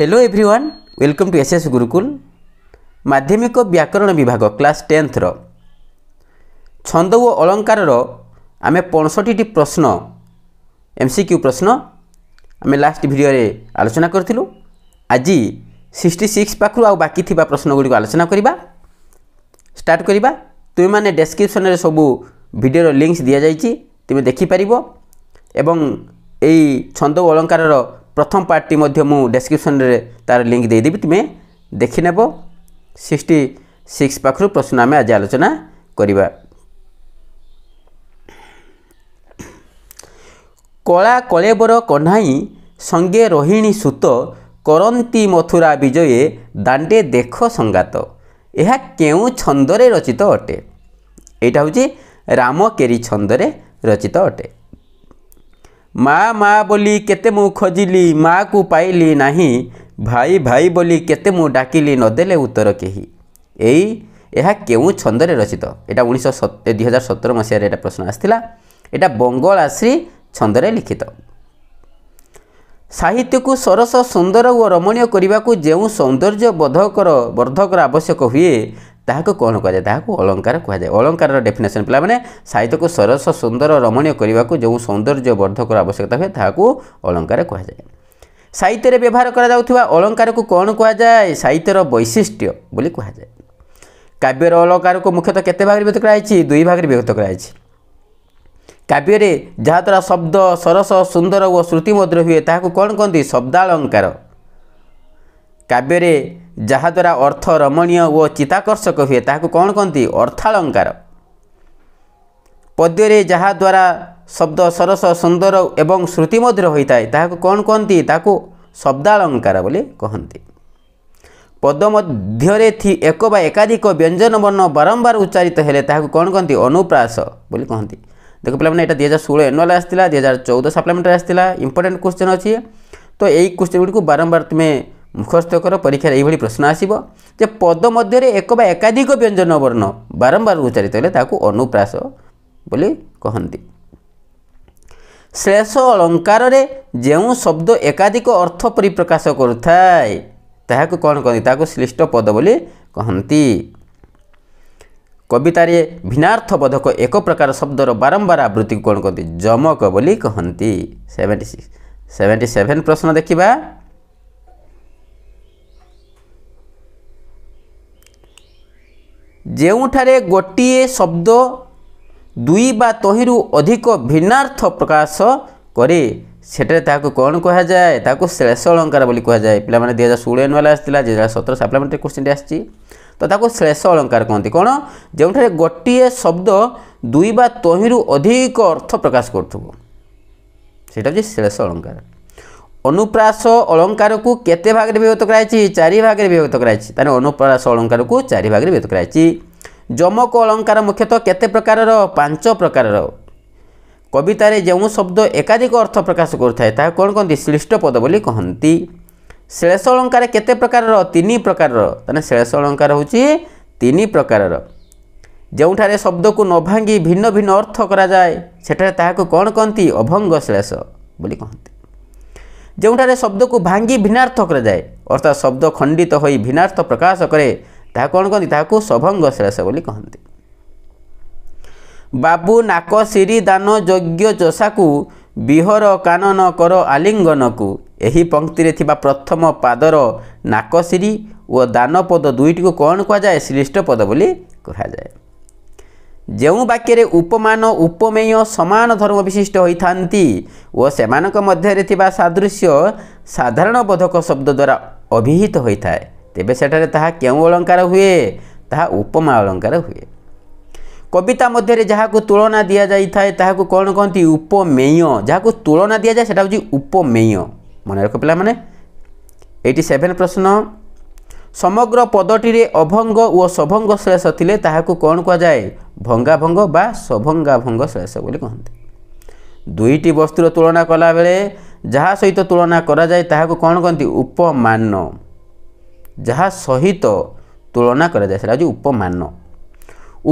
hello everyone welcome to SS Gurukul ମାଧ୍ୟମିକ ବ୍ୟାକରଣ ବିଭାଗ କ୍ଲାସ୍ ଟେନ୍ଥର ଛନ୍ଦ ଓ ଅଳଙ୍କାରର ଆମେ ପଞ୍ଚଷଠିଟି ପ୍ରଶ୍ନ ଏମ୍ ସି କ୍ୟୁ ପ୍ରଶ୍ନ ଆମେ ଲାଷ୍ଟ ଭିଡ଼ିଓରେ ଆଲୋଚନା କରିଥିଲୁ ଆଜି ସିକ୍ସଟି ସିକ୍ସ ପାଖରୁ ଆଉ ବାକି ଥିବା ପ୍ରଶ୍ନଗୁଡ଼ିକୁ ଆଲୋଚନା କରିବା ଷ୍ଟାର୍ଟ କରିବା ତୁମେମାନେ ଡେସ୍କ୍ରିପ୍ସନ୍ରେ ସବୁ ଭିଡ଼ିଓର ଲିଙ୍କ୍ସ ଦିଆଯାଇଛି ତୁମେ ଦେଖିପାରିବ ଏବଂ ଏଇ ଛନ୍ଦ ଓ ଅଳଙ୍କାରର ପ୍ରଥମ ପାର୍ଟଟି ମଧ୍ୟ ମୁଁ ଡେସ୍କ୍ରିପସନ୍ରେ ତାର ଲିଙ୍କ ଦେଇଦେବି ତୁମେ ଦେଖିନେବ ସିକ୍ସଟି ସିକ୍ସ ପାଖରୁ ପ୍ରଶ୍ନ ଆମେ ଆଜି ଆଲୋଚନା କରିବା କଳା କଳେବର କହ୍ନାଇ ସଙ୍ଗେ ରୋହିଣୀ ସୁତ କରନ୍ତି ମଥୁରା ବିଜୟେ ଦାଣ୍ଡେ ଦେଖ ସଙ୍ଗାତ ଏହା କେଉଁ ଛନ୍ଦରେ ରଚିତ ଅଟେ ଏଇଟା ହେଉଛି ରାମକେରି ଛନ୍ଦରେ ରଚିତ ଅଟେ ମା ମା ବୋଲି କେତେ ମୁଁ ଖୋଜିଲି ମାକୁ ପାଇଲି ନାହିଁ ଭାଇ ଭାଇ ବୋଲି କେତେ ମୁଁ ଡାକିଲି ନଦେଲେ ଉତ୍ତର କେହି ଏଇ ଏହା କେଉଁ ଛନ୍ଦରେ ରଚିତ ଏଇଟା ଉଣେଇଶହ ଦୁଇ ହଜାର ସତର ମସିହାରେ ଏଇଟା ପ୍ରଶ୍ନ ଆସିଥିଲା ଏଇଟା ବଙ୍ଗଳାଶ୍ରୀ ଛନ୍ଦରେ ଲିଖିତ ସାହିତ୍ୟକୁ ସରସ ସୁନ୍ଦର ଓ ରମଣୀୟ କରିବାକୁ ଯେଉଁ ସୌନ୍ଦର୍ଯ୍ୟ ବୋଧକର ବର୍ଦ୍ଧକର ଆବଶ୍ୟକ ହୁଏ ତାହାକୁ କ'ଣ କୁହାଯାଏ ତାହାକୁ ଅଳଙ୍କାର କୁହାଯାଏ ଅଳଙ୍କାରର ଡେଫିନେସନ୍ ପିଲାମାନେ ସାହିତ୍ୟକୁ ସରସ ସୁନ୍ଦର ରମଣୀୟ କରିବାକୁ ଯେଉଁ ସୌନ୍ଦର୍ଯ୍ୟ ବର୍ଦ୍ଧକର ଆବଶ୍ୟକତା ହୁଏ ତାହାକୁ ଅଳଙ୍କାର କୁହାଯାଏ ସାହିତ୍ୟରେ ବ୍ୟବହାର କରାଯାଉଥିବା ଅଳଙ୍କାରକୁ କ'ଣ କୁହାଯାଏ ସାହିତ୍ୟର ବୈଶିଷ୍ଟ୍ୟ ବୋଲି କୁହାଯାଏ କାବ୍ୟର ଅଳଙ୍କାରକୁ ମୁଖ୍ୟତଃ କେତେ ଭାଗରେ ବିଭକ୍ତ କରାଯାଇଛି ଦୁଇ ଭାଗରେ ବିଭକ୍ତ କରାଯାଇଛି କାବ୍ୟରେ ଯାହାଦ୍ୱାରା ଶବ୍ଦ ସରସ ସୁନ୍ଦର ଓ ଶ୍ରୁତିମଧୁର ହୁଏ ତାହାକୁ କ'ଣ କହନ୍ତି ଶବ୍ଦାଳଙ୍କାର କାବ୍ୟରେ ଯାହାଦ୍ୱାରା ଅର୍ଥ ରମଣୀୟ ଓ ଚିତାକର୍ଷକ ହୁଏ ତାହାକୁ କ'ଣ କହନ୍ତି ଅର୍ଥାଳଙ୍କାର ପଦ୍ୟରେ ଯାହାଦ୍ୱାରା ଶବ୍ଦ ସରସ ସୁନ୍ଦର ଏବଂ ଶ୍ରୁତିମଧୁର ହୋଇଥାଏ ତାହାକୁ କ'ଣ କହନ୍ତି ତାକୁ ଶବ୍ଦାଳଙ୍କାର ବୋଲି କହନ୍ତି ପଦ ମଧ୍ୟରେ ଏକ ବା ଏକାଧିକ ବ୍ୟଞ୍ଜନ ବର୍ଣ୍ଣ ବାରମ୍ବାର ଉଚ୍ଚାରିତ ହେଲେ ତାହାକୁ କ'ଣ କହନ୍ତି ଅନୁପ୍ରାସ ବୋଲି କହନ୍ତି ଦେଖ ପିଲାମାନେ ଏଇଟା ଦୁଇ ହଜାର ଷୋହଳ ଏନୁଆଲ୍ ଆସିଥିଲା ଦୁଇ ହଜାର ଚଉଦ ସପ୍ଲିମେଣ୍ଟରେ ଆସିଥିଲା ଇମ୍ପୋର୍ଟାଣ୍ଟ କୋଶ୍ଚିନ୍ ଅଛି ତ ଏଇ କୋଶ୍ଚିନ୍ ଗୁଡ଼ିକୁ ବାରମ୍ବାର ତୁମେ ମୁଖସ୍ଥକର ପରୀକ୍ଷାରେ ଏହିଭଳି ପ୍ରଶ୍ନ ଆସିବ ଯେ ପଦ ମଧ୍ୟରେ ଏକ ବା ଏକାଧିକ ବ୍ୟଞ୍ଜନ ବର୍ଣ୍ଣ ବାରମ୍ବାର ଉଚ୍ଚାରିତ ହେଲେ ତାହାକୁ ଅନୁପ୍ରାସ ବୋଲି କହନ୍ତି ଶ୍ରେଷ ଅଳଙ୍କାରରେ ଯେଉଁ ଶବ୍ଦ ଏକାଧିକ ଅର୍ଥ ପରିପ୍ରକାଶ କରୁଥାଏ ତାହାକୁ କ'ଣ କହନ୍ତି ତାହାକୁ ଶ୍ଲିଷ୍ଟ ପଦ ବୋଲି କହନ୍ତି କବିତାରେ ଭିନ୍ନାର୍ଥ ବୋଧକ ଏକ ପ୍ରକାର ଶବ୍ଦର ବାରମ୍ବାର ଆବୃତ୍ତିକୁ କ'ଣ କହନ୍ତି ଯମକ ବୋଲି କହନ୍ତି ସେଭେଣ୍ଟି ସିକ୍ସ ସେଭେଣ୍ଟି ସେଭେନ୍ ପ୍ରଶ୍ନ ଦେଖିବା ଯେଉଁଠାରେ ଗୋଟିଏ ଶବ୍ଦ ଦୁଇ ବା ତହିଁରୁ ଅଧିକ ଭିନ୍ନାର୍ଥ ପ୍ରକାଶ କରେ ସେଠାରେ ତାହାକୁ କ'ଣ କୁହାଯାଏ ତାହାକୁ ଶ୍ଳେଷ ଅଳଙ୍କାର ବୋଲି କୁହାଯାଏ ପିଲାମାନେ ଦୁଇ ହଜାର ଷୋହଳ ନୂଆ ଆସିଥିଲା ଦୁଇ ହଜାର ସତର ସାପ୍ଲିମେଣ୍ଟରୀ କୋଶ୍ଚିନ୍ଟି ଆସିଛି ତ ତାକୁ ଶ୍ଳେଷ ଅଳଙ୍କାର କହନ୍ତି କ'ଣ ଯେଉଁଠାରେ ଗୋଟିଏ ଶବ୍ଦ ଦୁଇ ବା ତହିଁରୁ ଅଧିକ ଅର୍ଥ ପ୍ରକାଶ କରୁଥିବ ସେଇଟା ହେଉଛି ଶ୍ଳେଷ ଅଳଙ୍କାର অনুপ্রাস অলঙ্কারକୁ କେତେ ଭାଗରେ ବିଭକ୍ତ କରାଯାଇଛି ଚାରି ଭାଗରେ ବିଭକ୍ତ କରାଯାଇଛି ତାହେଲେ ଅନୁପ୍ରାସ অলঙ্কারକୁ ଚାରି ଭାଗରେ ବିଭକ୍ତ କରାଯାଇଛି ଯମକ অলঙ্কার ମୁଖ୍ୟତଃ କେତେ ପ୍ରକାରର ପାଞ୍ଚ ପ୍ରକାରର କବିତାରେ ଯେଉଁ ଶବ୍ଦ ଏକାଧିକ ଅର୍ଥ ପ୍ରକାଶ କରୁଥାଏ ତାହା କ'ଣ କହନ୍ତି ଶ୍ଳିଷ୍ଟ ପଦ ବୋଲି କହନ୍ତି ଶ୍ଳେଷ ଅଳଙ୍କାର କେତେ ପ୍ରକାରର ତିନି ପ୍ରକାରର ତାହେଲେ ଶ୍ଳେଷ ଅଳଙ୍କାର ହେଉଛି ତିନି ପ୍ରକାରର ଯେଉଁଠାରେ ଶବ୍ଦକୁ ନ ଭାଙ୍ଗି ଭିନ୍ନ ଭିନ୍ନ ଅର୍ଥ କରାଯାଏ ସେଠାରେ ତାହାକୁ କ'ଣ କହନ୍ତି ଅଭଙ୍ଗ ଶ୍ଳେଷ ବୋଲି କହନ୍ତି ଯେଉଁଠାରେ ଶବ୍ଦକୁ ଭାଙ୍ଗି ଭିନ୍ନାର୍ଥ କରାଯାଏ ଅର୍ଥାତ୍ ଶବ୍ଦ ଖଣ୍ଡିତ ହୋଇ ଭିନ୍ନାର୍ଥ ପ୍ରକାଶ କରେ ତାହା କ'ଣ କହନ୍ତି ତାହାକୁ ସଭଙ୍ଗ ଶେଷ ବୋଲି କହନ୍ତି ବାବୁ ନାକ ଶିରି ଦାନ ଯୋଗ୍ୟ ଚଷାକୁ ବିହର କାନନ କର ଆଲିଙ୍ଗନକୁ ଏହି ପଂକ୍ତିରେ ଥିବା ପ୍ରଥମ ପାଦର ନାକଶିରି ଓ ଦାନପଦ ଦୁଇଟିକୁ କ'ଣ କୁହାଯାଏ ଶ୍ରେଷ୍ଠ ପଦ ବୋଲି କୁହାଯାଏ ଯେଉଁ ବାକ୍ୟରେ ଉପମାନ ଉପମେୟ ସମାନ ଧର୍ମ ବିଶିଷ୍ଟ ହୋଇଥାନ୍ତି ଓ ସେମାନଙ୍କ ମଧ୍ୟରେ ଥିବା ସାଦୃଶ୍ୟ ସାଧାରଣ ବୋଧକ ଶବ୍ଦ ଦ୍ୱାରା ଅଭିହିତ ହୋଇଥାଏ ତେବେ ସେଠାରେ ତାହା କେଉଁ ଅଳଙ୍କାର ହୁଏ ତାହା ଉପମା ଅଳଙ୍କାର ହୁଏ କବିତା ମଧ୍ୟରେ ଯାହାକୁ ତୁଳନା ଦିଆଯାଇଥାଏ ତାହାକୁ କ'ଣ କହନ୍ତି ଉପମେୟ ଯାହାକୁ ତୁଳନା ଦିଆଯାଏ ସେଇଟା ହେଉଛି ଉପମେୟ ମନେ ରଖ ପିଲାମାନେ ଏଇଟି ସେଭେନ୍ ପ୍ରଶ୍ନ ସମଗ୍ର ପଦଟିରେ ଅଭଙ୍ଗ ଓ ଶଭଙ୍ଗ ଶ୍ରେୟସ ଥିଲେ ତାହାକୁ କ'ଣ କୁହାଯାଏ ଭଙ୍ଗାଭଙ୍ଗ ବା ଶଭଙ୍ଗାଭଙ୍ଗ ଶ୍ରେୟସ ବୋଲି କହନ୍ତି ଦୁଇଟି ବସ୍ତୁର ତୁଳନା କଲାବେଳେ ଯାହା ସହିତ ତୁଳନା କରାଯାଏ ତାହାକୁ କ'ଣ କହନ୍ତି ଉପମାନ ଯାହା ସହିତ ତୁଳନା କରାଯାଏ ସେଟା ହେଉଛି ଉପମାନ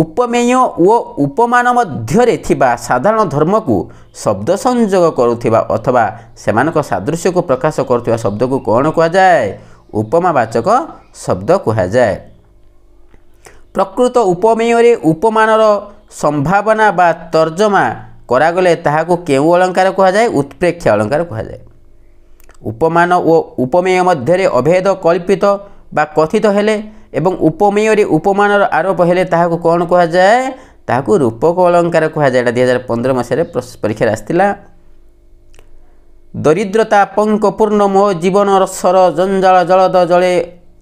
ଉପମେୟ ଓ ଉପମାନ ମଧ୍ୟରେ ଥିବା ସାଧାରଣ ଧର୍ମକୁ ଶବ୍ଦ ସଂଯୋଗ କରୁଥିବା ଅଥବା ସେମାନଙ୍କ ସାଦୃଶ୍ୟକୁ ପ୍ରକାଶ କରୁଥିବା ଶବ୍ଦକୁ କ'ଣ କୁହାଯାଏ ଉପମାବାଚକ ଶବ୍ଦ କୁହାଯାଏ ପ୍ରକୃତ ଉପମେୟରେ ଉପମାନର ସମ୍ଭାବନା ବା ତର୍ଜମା କରାଗଲେ ତାହାକୁ କେଉଁ ଅଳଙ୍କାର କୁହାଯାଏ ଉତ୍ପ୍ରେକ୍ଷା ଅଳଙ୍କାର କୁହାଯାଏ ଉପମାନ ଓ ଉପମେୟ ମଧ୍ୟରେ ଅଭେଦ କଳ୍ପିତ ବା କଥିତ ହେଲେ ଏବଂ ଉପମେୟରେ ଉପମାନର ଆରୋପ ହେଲେ ତାହାକୁ କ'ଣ କୁହାଯାଏ ତାହାକୁ ରୂପକ ଅଳଙ୍କାର କୁହାଯାଏ ଏଇଟା ଦୁଇ ହଜାର ପନ୍ଦର ମସିହାରେ ପରୀକ୍ଷାରେ ଆସିଥିଲା ଦରିଦ୍ରତା ପଙ୍କ ପୂର୍ଣ୍ଣ ମୋ ଜୀବନର ସର ଜଞ୍ଜାଳ ଜଳଦ ଜଳେ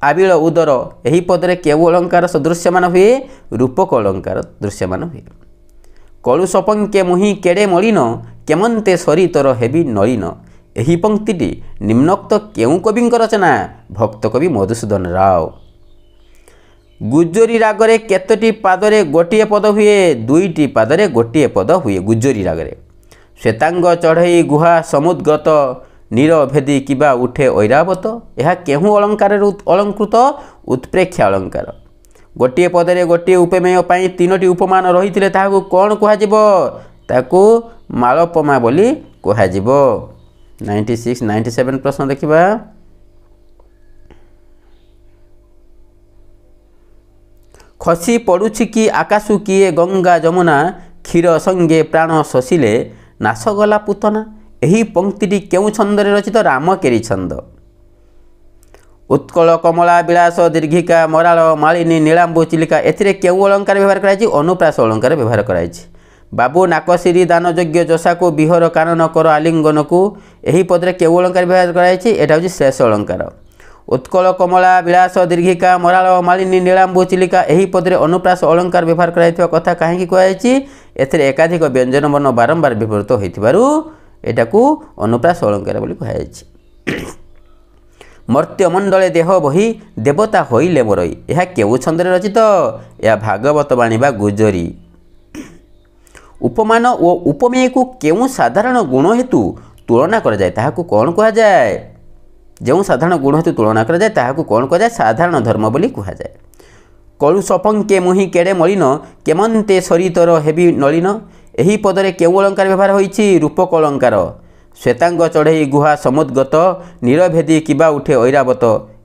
ଆବିଳ ଉଦର ଏହି ପଦରେ କେଉଁ ଅଳଙ୍କାର ସଦୃଶ୍ୟମାନ ହୁଏ ରୂପକ ଅଳଙ୍କାର ଦୃଶ୍ୟମାନ ହୁଏ କଳୁଷ ପଙ୍କେ ମୁହିଁ କେଡ଼େ ମଳିନ କେମନ୍ତେ ସରି ତର ହେବି ନଳିନ ଏହି ପଙ୍କ୍ତିଟି ନିମ୍ନୋକ୍ତ କେଉଁ କବିଙ୍କ ରଚନା ଭକ୍ତକବି ମଧୁସୂଦନ ରାଓ ଗୁଜୋରୀ ରାଗରେ କେତୋଟି ପାଦରେ ଗୋଟିଏ ପଦ ହୁଏ ଦୁଇଟି ପାଦରେ ଗୋଟିଏ ପଦ ହୁଏ ଗୁଜୋରୀ ରାଗରେ ଶ୍ୱେତାଙ୍ଗ ଚଢ଼େଇ ଗୁହା ସମୁଦ୍ଗତ ନୀର ଭେଦି କିବା ଉଠେ ଐରାବତ ଏହା କେଉଁ ଅଳଙ୍କାରରେ ଅଳଙ୍କୃତ ଉତ୍ପ୍ରେକ୍ଷା ଅଳଙ୍କାର ଗୋଟିଏ ପଦରେ ଗୋଟିଏ ଉପମେୟ ପାଇଁ ତିନୋଟି ଉପମାନ ରହିଥିଲେ ତାହାକୁ କ'ଣ କୁହାଯିବ ତାକୁ ମାଳପମା ବୋଲି କୁହାଯିବ ନାଇଣ୍ଟି ସିକ୍ସ ନାଇଣ୍ଟି ସେଭେନ୍ ପ୍ରଶ୍ନ ଦେଖିବା ଖସି ପଡ଼ୁଛି କି ଆକାଶ କିଏ ଗଙ୍ଗା ଯମୁନା କ୍ଷୀର ସଙ୍ଗେ ପ୍ରାଣ ଶୋଷିଲେ ନାଶଗଲା ପୁତନା ଏହି ପଙ୍କ୍ତିଟି କେଉଁ ଛନ୍ଦରେ ରଚିତ ରାମକେରି ଛନ୍ଦ ଉତ୍କଳ କମଳା ବିଳାସ ଦୀର୍ଘିକା ମରାଳ ମାଳିନୀ ନୀଳାମ୍ବୁ ଚିଲିକା ଏଥିରେ କେଉଁ ଅଳଙ୍କାର ବ୍ୟବହାର କରାଯାଇଛି ଅନୁପ୍ରାସ ଅଳଙ୍କାର ବ୍ୟବହାର କରାଯାଇଛି ବାବୁ ନାକଶିରି ଦାନଯୋଗ୍ୟ ଯଶାକୁ ବିହର କାନନ କର ଆଲିଙ୍ଗନକୁ ଏହି ପଦରେ କେଉଁ ଅଳଙ୍କାର ବ୍ୟବହାର କରାଯାଇଛି ଏଇଟା ହେଉଛି ଶେଷ ଅଳଙ୍କାର ଉତ୍କଳ କମଳା ବିଳାସ ଦୀର୍ଘିକା ମରାଳ ମାଳିନୀ ନୀଳାମ୍ବୁ ଚିଲିକା ଏହି ପଦରେ ଅନୁପ୍ରାସ ଅଳଙ୍କାର ବ୍ୟବହାର କରାଯାଇଥିବା କଥା କାହିଁକି କୁହାଯାଇଛି ଏଥିରେ ଏକାଧିକ ବ୍ୟଞ୍ଜନ ବର୍ଣ୍ଣ ବାରମ୍ବାର ବିବୃତ ହୋଇଥିବାରୁ ଏଟାକୁ ଅନୁପ୍ରାସ ଅଳଙ୍କାର ବୋଲି କୁହାଯାଇଛି ମର୍ତ୍ତ୍ୟମଣ୍ଡଳେ ଦେହ ବହି ଦେବତା ହୋଇଲେ ମରଇ ଏହା କେଉଁ ଛନ୍ଦରେ ରଚିତ ଏହା ଭାଗବତ ବାଣୀ ବା ଗୁଜରୀ ଉପମାନ ଓ ଉପମେୟକୁ କେଉଁ ସାଧାରଣ ଗୁଣ ହେତୁ ତୁଳନା କରାଯାଏ ତାହାକୁ କ'ଣ କୁହାଯାଏ ଯେଉଁ ସାଧାରଣ ଗୁଣ ହେତୁ ତୁଳନା କରାଯାଏ ତାହାକୁ କ'ଣ କୁହାଯାଏ ସାଧାରଣ ଧର୍ମ ବୋଲି କୁହାଯାଏ କଳୁସପଙ୍କେ ମୁହିଁ କେଡ଼େ ମଳିନ କେମନ୍ତେ ସରିତର ହେବି ନଳିନ ଏହି ପଦରେ କେଉଁ ଅଳଙ୍କାର ବ୍ୟବହାର ହୋଇଛି ରୂପକ ଅଳଙ୍କାର ଶ୍ୱେତାଙ୍ଗ ଚଢ଼େଇ ଗୁହା ସମୁଦ୍ଗତ ନୀରଭେଦି କିବା ଉଠେ ଐରାବତ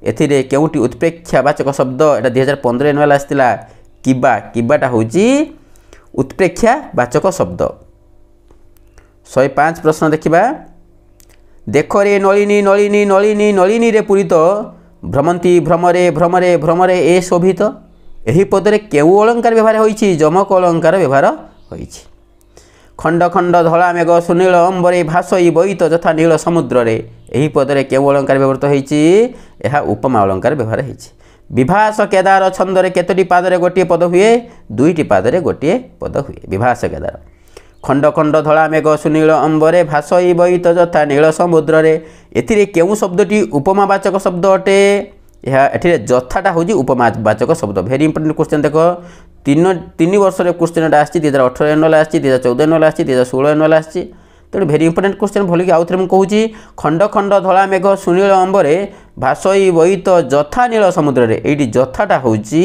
ଏଥିରେ କେଉଁଠି ଉତ୍ପ୍ରେକ୍ଷାବାଚକ ଶବ୍ଦ ଏଇଟା ଦୁଇ ହଜାର ପନ୍ଦରରେ ନୁଆ ଆସିଥିଲା କିବା କିବାଟା ହେଉଛି ଉତ୍ପ୍ରେକ୍ଷାବାଚକ ଶବ୍ଦ ଶହେ ପାଞ୍ଚ ପ୍ରଶ୍ନ ଦେଖିବା ଦେଖରେ ନଳିନୀ ନଳିନୀ ନଳିନୀ ନଳିନୀରେ ପୂରିତ ଭ୍ରମନ୍ତି ଭ୍ରମରେ ଭ୍ରମରେ ଭ୍ରମରେ ଏ ଶୋଭିତ ଏହି ପଦରେ କେଉଁ ଅଳଙ୍କାର ବ୍ୟବହାର ହୋଇଛି ଯମକ ଅଳଙ୍କାର ବ୍ୟବହାର ହୋଇଛି ଖଣ୍ଡ ଖଣ୍ଡ ଧଳା ମେଘ ସୁନୀଳ ଅମ୍ବରେ ଭାସଇ ବଇତ ଯଥା ନୀଳ ସମୁଦ୍ରରେ ଏହି ପଦରେ କେଉଁ ଅଳଙ୍କାର ବ୍ୟବହୃତ ହୋଇଛି ଏହା ଉପମା ଅଳଙ୍କାର ବ୍ୟବହାର ହୋଇଛି ବିଭାସ କେଦାର ଛନ୍ଦରେ କେତୋଟି ପାଦରେ ଗୋଟିଏ ପଦ ହୁଏ ଦୁଇଟି ପାଦରେ ଗୋଟିଏ ପଦ ହୁଏ ବିଭାସ କେଦାର ଖଣ୍ଡ ଖଣ୍ଡ ଧଳା ମେଘ ସୁନୀଳ ଅମ୍ବରେ ଭାସ ଏ ବୈତ ଯଥା ନୀଳ ସମୁଦ୍ରରେ ଏଥିରେ କେଉଁ ଶବ୍ଦଟି ଉପମାବାଚକ ଶବ୍ଦ ଅଟେ ଏହା ଏଥିରେ ଯଥାଟା ହେଉଛି ଉପମାବାଚକ ଶବ୍ଦ ଭେରି ଇମ୍ପୋର୍ଟାଣ୍ଟ କ୍ୱେଶ୍ଚିନ୍ ଦେଖ ତିନି ତିନି ବର୍ଷରେ କ୍ୱେଶ୍ଚିନ୍ଟା ଆସିଛି ଦୁଇ ହଜାର ଅଠର ଏନ୍ଏଲ୍ ଆସିଛି ଦୁଇ ହଜାର ଚଉଦ ଏନ୍ଏଲ୍ ଆସିଛି ଦୁଇ ହଜାର ଷୋହଳ ଏନ୍ଏଲ୍ ଆସିଛି ତେଣୁ ଭେରି ଇମ୍ପୋର୍ଟାଣ୍ଟ କ୍ୱେଶ୍ଚିନ୍ ଭୁଲିକି ଆଉ ଥରେ ମୁଁ କହୁଛି ଖଣ୍ଡ ଖଣ୍ଡ ଧଳା ମେଘ ସୁନୀଳ ଅମ୍ବରେ ଭାସଇ ବୈତ ଯଥା ନୀଳ ସମୁଦ୍ରରେ ଏଇଠି ଯଥାଟା ହେଉଛି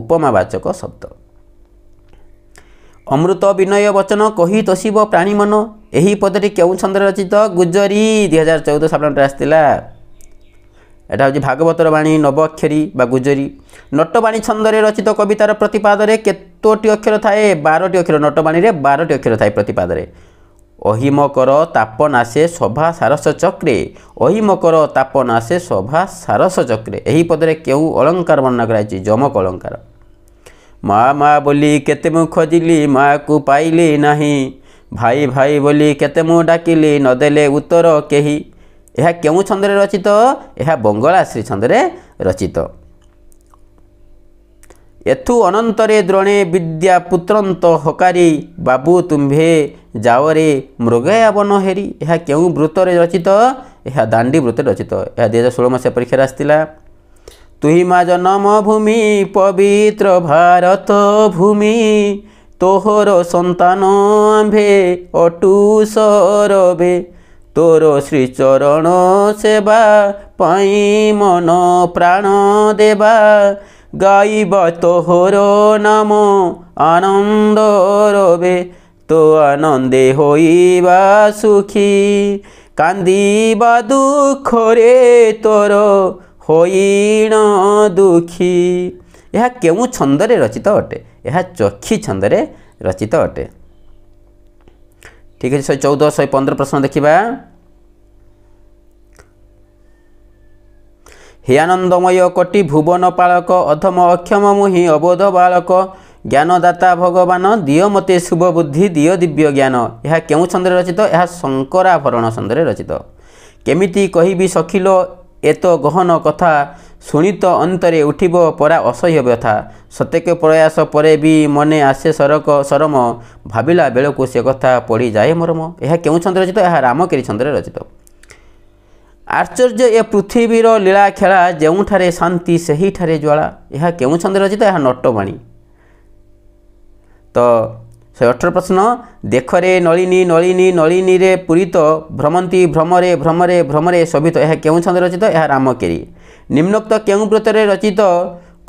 ଉପମାବାଚକ ଶବ୍ଦ অমৃত বিনয় বচন কহি তোষিব প্রাণী মন এই পদটি কেউ ছন্দে রচিত গুজরি দুই হাজার চৌদ সাপ্টেম্বর আসছিলা এটা হচ্ছে ভাগবতর বাণী নবক্ষরী বা গুজরি নটবাণী ছন্দরে রচিত কবিতার প্রতিপাদরে কেতোটি অক্ষর থাকে বারোটি অক্ষর নটবাণী বারোটি অক্ষর থাকে প্রতিপাদরে অহিমকর তাপ নাশে সভা সারস চক্রে অহিমকর তাপ নাশে সভা সারস চক্রে এই পদরে কেউ অলঙ্কার বর্ণনা করা হয়েছে যমক অলঙ্কার ମା ମା ବୋଲି କେତେ ମୁଁ ଖୋଜିଲି ମାକୁ ପାଇଲି ନାହିଁ ଭାଇ ଭାଇ ବୋଲି କେତେ ମୁଁ ଡାକିଲି ନ ଦେଲେ ଉତ୍ତର କେହି ଏହା କେଉଁ ଛନ୍ଦରେ ରଚିତ ଏହା ବଙ୍ଗଳା ଶ୍ରୀ ଛନ୍ଦରେ ରଚିତ ଏଥୁ ଅନନ୍ତରେ ଦ୍ରୋଣେ ବିଦ୍ୟା ପୁତ୍ରନ୍ତ ହକାରି ବାବୁ ତୁମ୍ଭେ ଯାଓରେ ମୃଗୟାବନ ହେରି ଏହା କେଉଁ ବୃତ୍ତରେ ରଚିତ ଏହା ଦାଣ୍ଡି ବୃତ୍ତରେ ରଚିତ ଏହା ଦୁଇହଜାର ଷୋହଳ ମସିହା ପରୀକ୍ଷାରେ ଆସିଥିଲା তুহিমা ভূমি পবিত্র ভারত ভূমি তোহর সন্তান আম্ভে অটু সরবে তোর শ্রীচরণ সেবা পাই মন প্রাণ দেবা গাইব তোহর নাম আনন্দ রবে তো আনন্দে হইবা সুখী কান্দিবা দুঃখরে তোর ହୋଇଣ ଦୁଃଖୀ ଏହା କେଉଁ ଛନ୍ଦରେ ରଚିତ ଅଟେ ଏହା ଚକ୍ଷୀ ଛନ୍ଦରେ ରଚିତ ଅଟେ ଠିକ ଅଛି ଶହେ ଚଉଦ ଶହେ ପନ୍ଦର ପ୍ରଶ୍ନ ଦେଖିବା ହେ ଆନନ୍ଦମୟ କଟି ଭୁବନ ପାଳକ ଅଧମ ଅକ୍ଷମ ମୁହିଁ ଅବୋଧ ବାଳକ ଜ୍ଞାନଦାତା ଭଗବାନ ଦିଅ ମୋତେ ଶୁଭ ବୁଦ୍ଧି ଦିଅ ଦିବ୍ୟ ଜ୍ଞାନ ଏହା କେଉଁ ଛନ୍ଦରେ ରଚିତ ଏହା ଶଙ୍କରାଭରଣ ଛନ୍ଦରେ ରଚିତ କେମିତି କହିବି ସଖିଲ ଏତ ଗହନ କଥା ଶୁଣିତ ଅନ୍ତରେ ଉଠିବ ପରା ଅସହ୍ୟ ବ୍ୟଥା ସତ୍ୟକ ପ୍ରୟାସ ପରେ ବି ମନେ ଆସେ ସରକ ସରମ ଭାବିଲା ବେଳକୁ ସେ କଥା ପଢ଼ିଯାଏ ମରମ ଏହା କେଉଁ ଛନ୍ଦ ରଚିତ ଏହା ରାମକିରି ଛନ୍ଦରେ ରଚିତ ଆଶ୍ଚର୍ଯ୍ୟ ଏ ପୃଥିବୀର ଲୀଳା ଖେଳା ଯେଉଁଠାରେ ଶାନ୍ତି ସେହିଠାରେ ଜ୍ୱାଳା ଏହା କେଉଁ ଛନ୍ଦ ରଚିତ ଏହା ନଟବାଣୀ ତ ଅଠର ପ୍ରଶ୍ନ ଦେଖରେ ନଳିନୀ ନଳିନୀ ନଳିନୀରେ ପୂରିତ ଭ୍ରମନ୍ତି ଭ୍ରମରେ ଭ୍ରମରେ ଭ୍ରମରେ ଶୋଭିତ ଏହା କେଉଁ ଛନ୍ଦ ରଚିତ ଏହା ରାମକେରି ନିମ୍ନୋକ୍ତ କେଉଁ ବ୍ରତରେ ରଚିତ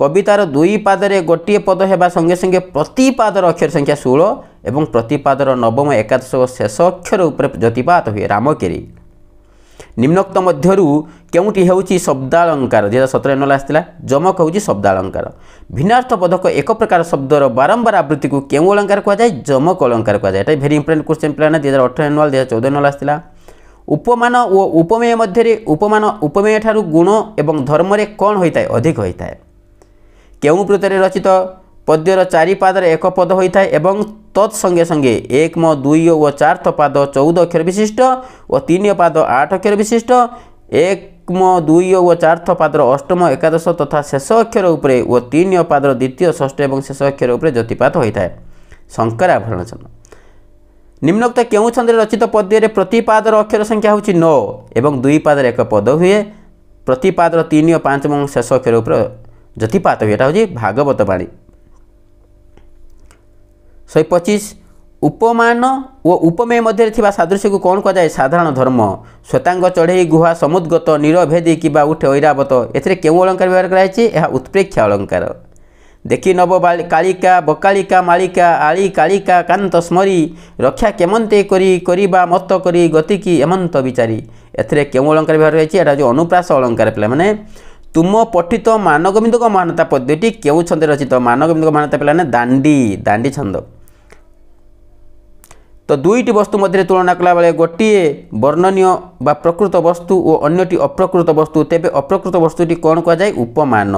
କବିତାର ଦୁଇ ପାଦରେ ଗୋଟିଏ ପଦ ହେବା ସଙ୍ଗେ ସଙ୍ଗେ ପ୍ରତିପାଦର ଅକ୍ଷର ସଂଖ୍ୟା ଷୋହଳ ଏବଂ ପ୍ରତିପାଦର ନବମ ଏକାଦଶ ଶେଷ ଅକ୍ଷର ଉପରେ ଜ୍ୟୋତିପାତ ହୁଏ ରାମକେରି ନିମ୍ନକ୍ତ ମଧ୍ୟରୁ କେଉଁଠି ହେଉଛି ଶବ୍ଦାଳଙ୍କାର ଦୁଇ ହଜାର ସତରରେ ନଲା ଆସିଥିଲା ଯମକ ହେଉଛି ଶବ୍ଦାଳଙ୍କାର ଭିନ୍ନାର୍ଥ ବୋଧକ ଏକ ପ୍ରକାର ଶବ୍ଦର ବାରମ୍ବାର ଆବୃତ୍ତିକୁ କେଉଁ ଅଳଙ୍କାର କୁହାଯାଏ ଯମକ ଅଳଙ୍କାର କୁହାଯାଏ ଏଟା ଭେରି ଇମ୍ପୋର୍ଟାଣ୍ଟ କ୍ୱେଶ୍ଚନ ପିଲା ଦୁଇ ହଜାର ଅଠର ନଲ ଦୁଇ ହଜାର ଚଉଦ ନଲ ଆସିଥିଲା ଉପମାନ ଓ ଉପମେୟ ମଧ୍ୟରେ ଉପମାନ ଉପମେୟ ଠାରୁ ଗୁଣ ଏବଂ ଧର୍ମରେ କ'ଣ ହୋଇଥାଏ ଅଧିକ ହୋଇଥାଏ କେଉଁ ପ୍ରତିରେ ରଚିତ ପଦ୍ୟର ଚାରିପାଦରେ ଏକ ପଦ ହୋଇଥାଏ ଏବଂ ତତ୍ ସଙ୍ଗେ ସଙ୍ଗେ ଏକମ ଦୁଇ ଓ ଚାରିଥ ପାଦ ଚଉଦ ଅକ୍ଷର ବିଶିଷ୍ଟ ଓ ତିନି ପାଦ ଆଠ ଅକ୍ଷର ବିଶିଷ୍ଟ ଏକମ ଦୁଇ ଓ ଚାରିଥ ପାଦର ଅଷ୍ଟମ ଏକାଦଶ ତଥା ଶେଷ ଅକ୍ଷର ଉପରେ ଓ ତିନି ପାଦର ଦ୍ୱିତୀୟ ଷଷ୍ଠ ଏବଂ ଶେଷ ଅକ୍ଷର ଉପରେ ଜ୍ୟୋତିପାତ ହୋଇଥାଏ ଶଙ୍କରାଭରଣ ଛନ୍ଦ ନିମ୍ନକ୍ତ କେଉଁ ଛନ୍ଦରେ ରଚିତ ପଦ୍ୟରେ ପ୍ରତିପାଦର ଅକ୍ଷର ସଂଖ୍ୟା ହେଉଛି ନଅ ଏବଂ ଦୁଇ ପାଦରେ ଏକ ପଦ ହୁଏ ପ୍ରତିପାଦର ତିନି ଓ ପାଞ୍ଚ ଏବଂ ଶେଷ ଅକ୍ଷର ଉପରେ ଜ୍ୟୋତିପାତ ହୁଏ ଏଇଟା ହେଉଛି ଭାଗବତ ବାଣୀ ଶହେ ପଚିଶ ଉପମାନ ଓ ଉପମେୟ ମଧ୍ୟରେ ଥିବା ସାଦୃଶ୍ୟକୁ କ'ଣ କୁହାଯାଏ ସାଧାରଣ ଧର୍ମ ଶ୍ୱେତାଙ୍ଗ ଚଢ଼େଇ ଗୁହା ସମୁଦ୍ଗତ ନୀରଭେଦୀ କିମ୍ବା ଉଠେ ଐରାବତ ଏଥିରେ କେଉଁ ଅଳଙ୍କାର ବ୍ୟବହାର କରାଯାଇଛି ଏହା ଉତ୍ପ୍ରେକ୍ଷା ଅଳଙ୍କାର ଦେଖି ନବ କାଳିକା ବକାଳିକା ମାଳିକା ଆଳି କାଳିକା କାନ୍ତ ସ୍ମରି ରକ୍ଷା କେମନ୍ତେ କରି କରିବା ମତ କରି ଗତିକି ଏମନ୍ତ ବିଚାରି ଏଥିରେ କେଉଁ ଅଳଙ୍କାର ବ୍ୟବହାର ରହିଛି ଏଇଟା ଯେଉଁ ଅନୁପ୍ରାସ ଅଳଙ୍କାର ପିଲାମାନେ ତୁମ ପଠିତ ମାନଗୋବିନ୍ଦଙ୍କ ମହାନତା ପଦ୍ୟଟି କେଉଁ ଛନ୍ଦରେ ରଚିତ ମାନଗୋବିନ୍ଦଙ୍କ ମହାନତା ପିଲାମାନେ ଦାଣ୍ଡି ଦାଣ୍ଡି ଛନ୍ଦ ଦୁଇଟି ବସ୍ତୁ ମଧ୍ୟରେ ତୁଳନା କଲାବେଳେ ଗୋଟିଏ ବର୍ଣ୍ଣନୀୟ ବା ପ୍ରକୃତ ବସ୍ତୁ ଓ ଅନ୍ୟଟି ଅପ୍ରକୃତ ବସ୍ତୁ ତେବେ ଅପ୍ରକୃତ ବସ୍ତୁଟି କ'ଣ କୁହାଯାଏ ଉପମାନ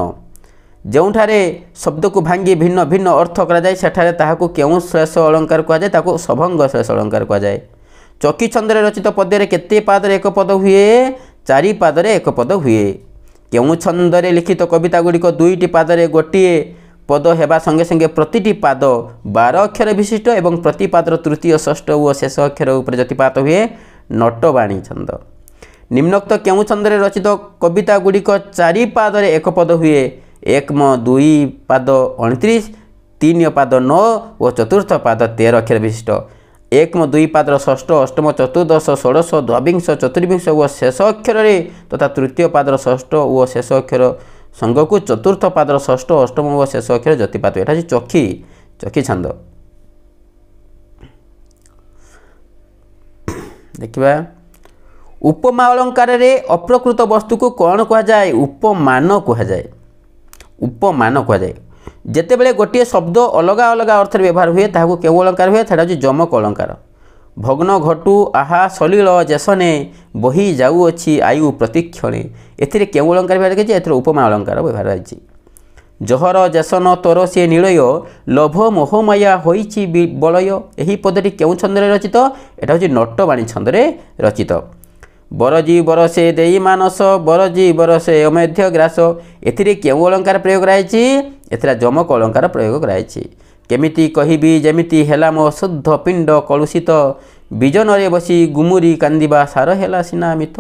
ଯେଉଁଠାରେ ଶବ୍ଦକୁ ଭାଙ୍ଗି ଭିନ୍ନ ଭିନ୍ନ ଅର୍ଥ କରାଯାଏ ସେଠାରେ ତାହାକୁ କେଉଁ ଶେଷ ଅଳଙ୍କାର କୁହାଯାଏ ତାକୁ ସଭଙ୍ଗ ଶେଷ ଅଳଙ୍କାର କୁହାଯାଏ ଚକି ଛନ୍ଦରେ ରଚିତ ପଦ୍ୟରେ କେତେ ପାଦରେ ଏକ ପଦ ହୁଏ ଚାରି ପାଦରେ ଏକ ପଦ ହୁଏ କେଉଁ ଛନ୍ଦରେ ଲିଖିତ କବିତା ଗୁଡ଼ିକ ଦୁଇଟି ପାଦରେ ଗୋଟିଏ ପଦ ହେବା ସଙ୍ଗେ ସଙ୍ଗେ ପ୍ରତିଟି ପାଦ ବାର ଅକ୍ଷର ବିଶିଷ୍ଟ ଏବଂ ପ୍ରତି ପାଦର ତୃତୀୟ ଷଷ୍ଠ ଓ ଶେଷ ଅକ୍ଷର ଉପରେ ଯତିପାତ ହୁଏ ନଟବାଣୀ ଛନ୍ଦ ନିମ୍ନକ୍ତ କେଉଁ ଛନ୍ଦରେ ରଚିତ କବିତା ଗୁଡ଼ିକ ଚାରି ପାଦରେ ଏକ ପଦ ହୁଏ ଏକମ ଦୁଇ ପାଦ ଅଣତିରିଶ ତିନି ପାଦ ନଅ ଓ ଚତୁର୍ଥ ପାଦ ତେର ଅକ୍ଷର ବିଶିଷ୍ଟ ଏକମ ଦୁଇ ପାଦର ଷଷ୍ଠ ଅଷ୍ଟମ ଚତୁର୍ଦ୍ଦଶ ଷୋଡ଼ଶ ଦ୍ୱାବିଂଶ ଚତୁର୍ବିଂଶ ଓ ଶେଷ ଅକ୍ଷରରେ ତଥା ତୃତୀୟ ପାଦର ଷଷ୍ଠ ଓ ଶେଷ ଅକ୍ଷର সঙ্গକୁ চতুর্থ পাদর ষষ্ঠ অষ্টম ও শেষ অক্ষর জ্যোতিপাত এটা হচ্ছে চক্ষি চক্ষি ছন্দ ଦେଖିବା ଉପମା ଅଳଙ୍କାରରେ ଅପ୍ରକୃତ ବସ୍ତୁକୁ କ'ଣ କୁହାଯାଏ ଉପମାନ କୁହାଯାଏ ଉପମାନ କୁହାଯାଏ ଯେତେବେଳେ ଗୋଟିଏ ଶବ୍ଦ ଅଲଗା ଅଲଗା ଅର୍ଥରେ ବ୍ୟବହାର ହୁଏ ତାହାକୁ କେଉଁ ଅଳଙ୍କାର ହୁଏ ସେଇଟା ହେଉଛି ଯମକ ଅଳଙ୍କାର ଭଗ୍ନ ଘଟୁ ଆହା ସଲିଳ ଜେସନେ ବହି ଯାଉଅଛି ଆୟୁ ପ୍ରତିକ୍ଷଣେ ଏଥିରେ କେଉଁ ଅଳଙ୍କାର ବ୍ୟବହାର କରିଛି ଏଥିରେ ଉପମା ଅଳଙ୍କାର ବ୍ୟବହାର ହୋଇଛି ଜହର ଜେସନ ତୋର ସିଏ ନୀଳୟ ଲଭ ମୋହମାୟା ହୋଇଛି ବି ବଳୟ ଏହି ପଦଟି କେଉଁ ଛନ୍ଦରେ ରଚିତ ଏଇଟା ହେଉଛି ନଟବାଣୀ ଛନ୍ଦରେ ରଚିତ ବରଜି ବରସେ ଦେଇ ମାନସ ବରଜି ବରସେ ଅମେଧ୍ୟ ଗ୍ରାସ ଏଥିରେ କେଉଁ ଅଳଙ୍କାର ପ୍ରୟୋଗ କରାଯାଇଛି ଏଥିରେ ଯମକ ଅଳଙ୍କାର ପ୍ରୟୋଗ କରାଯାଇଛି କେମିତି କହିବି ଯେମିତି ହେଲା ମୋ ଅଶୁଦ୍ଧ ପିଣ୍ଡ କଳୁଷିତ ବିଜନରେ ବସି ଗୁମୁରି କାନ୍ଦିବା ସାର ହେଲା ସିନା ମିଥ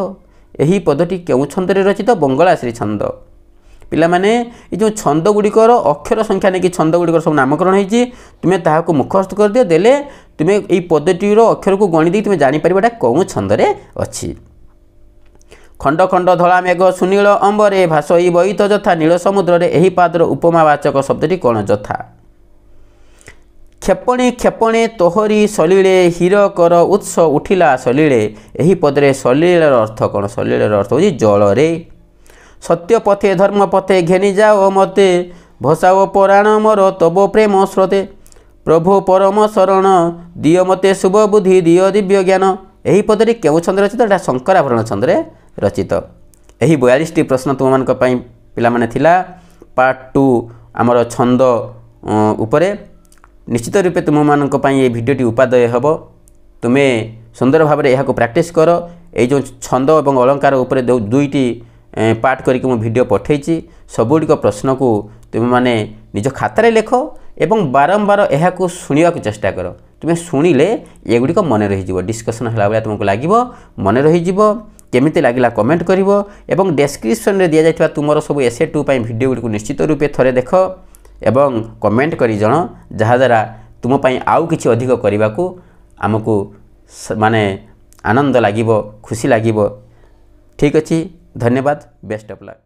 ଏହି ପଦଟି କେଉଁ ଛନ୍ଦରେ ରଚିତ ବଙ୍ଗଳା ଶ୍ରୀ ଛନ୍ଦ ପିଲାମାନେ ଏ ଯେଉଁ ଛନ୍ଦ ଗୁଡ଼ିକର ଅକ୍ଷର ସଂଖ୍ୟା ନେଇକି ଛନ୍ଦ ଗୁଡ଼ିକର ସବୁ ନାମକରଣ ହେଇଛି ତୁମେ ତାହାକୁ ମୁଖସ୍ଥ କରିଦିଅ ଦେଲେ ତୁମେ ଏଇ ପଦଟିର ଅକ୍ଷରକୁ ଗଣି ଦେଇ ତୁମେ ଜାଣିପାରିବାଟା କେଉଁ ଛନ୍ଦରେ ଅଛି ଖଣ୍ଡ ଖଣ୍ଡ ଧଳା ମେଘ ସୁନୀଳ ଅମ୍ବରେ ଭାସଇ ଏଇ ବୈତ ଯଥା ନୀଳ ସମୁଦ୍ରରେ ଏହି ପାଦର ଉପମାବାଚକ ଶବ୍ଦଟି କ'ଣ ଯଥା କ୍ଷେପଣେ କ୍ଷେପଣେ ତୋହରି ସଲିଳେ ହୀର କର ଉତ୍ସ ଉଠିଲା ସଲିଳେ ଏହି ପଦରେ ସଲିଳର ଅର୍ଥ କ'ଣ ସଲିଳର ଅର୍ଥ ହେଉଛି ଜଳରେ ସତ୍ୟ ପଥେ ଧର୍ମ ପଥେ ଘେନି ଯାଓ ମୋତେ ଭସାଓ ପରାଣ ମୋର ତବ ପ୍ରେମ ସ୍ରୋତେ ପ୍ରଭୁ ପରମ ଶରଣ ଦିଅ ମୋତେ ଶୁଭ ବୁଦ୍ଧି ଦିଅ ଦିବ୍ୟ ଜ୍ଞାନ ଏହି ପଦରେ କେଉଁ ଛନ୍ଦ ରଚିତ ଏଇଟା ଶଙ୍କରାଭରଣ ଛନ୍ଦରେ ରଚିତ ଏହି ବୟାଳିଶଟି ପ୍ରଶ୍ନ ତୁମମାନଙ୍କ ପାଇଁ ପିଲାମାନେ ଥିଲା ପାର୍ଟ ଟୁ ଆମର ଛନ୍ଦ ଉପରେ ନିଶ୍ଚିତ ରୂପେ ତୁମମାନଙ୍କ ପାଇଁ ଏ ଭିଡ଼ିଓଟି ଉପାଦୟ ହେବ ତୁମେ ସୁନ୍ଦର ଭାବରେ ଏହାକୁ ପ୍ରାକ୍ଟିସ୍ କର ଏଇ ଯେଉଁ ଛନ୍ଦ ଏବଂ ଅଳଙ୍କାର ଉପରେ ଦୁଇଟି ପାର୍ଟ କରିକି ମୁଁ ଭିଡ଼ିଓ ପଠେଇଛି ସବୁଗୁଡ଼ିକ ପ୍ରଶ୍ନକୁ ତୁମେମାନେ ନିଜ ଖାତାରେ ଲେଖ ଏବଂ ବାରମ୍ବାର ଏହାକୁ ଶୁଣିବାକୁ ଚେଷ୍ଟା କର ତୁମେ ଶୁଣିଲେ ଏଗୁଡ଼ିକ ମନେ ରହିଯିବ ଡିସ୍କସନ୍ ହେଲା ଭଳିଆ ତୁମକୁ ଲାଗିବ ମନେ ରହିଯିବ କେମିତି ଲାଗିଲା କମେଣ୍ଟ କରିବ ଏବଂ ଡେସ୍କ୍ରିପ୍ସନ୍ରେ ଦିଆଯାଇଥିବା ତୁମର ସବୁ ଏସେ ଟୁ ପାଇଁ ଭିଡ଼ିଓଗୁଡ଼ିକୁ ନିଶ୍ଚିତ ରୂପେ ଥରେ ଦେଖ ଏବଂ କମେଣ୍ଟ କରି ଜଣ ଯାହାଦ୍ୱାରା ତୁମ ପାଇଁ ଆଉ କିଛି ଅଧିକ କରିବାକୁ ଆମକୁ ମାନେ ଆନନ୍ଦ ଲାଗିବ ଖୁସି ଲାଗିବ ଠିକ୍ ଅଛି ଧନ୍ୟବାଦ ବେଷ୍ଟ ଅଫ୍ ଲକ୍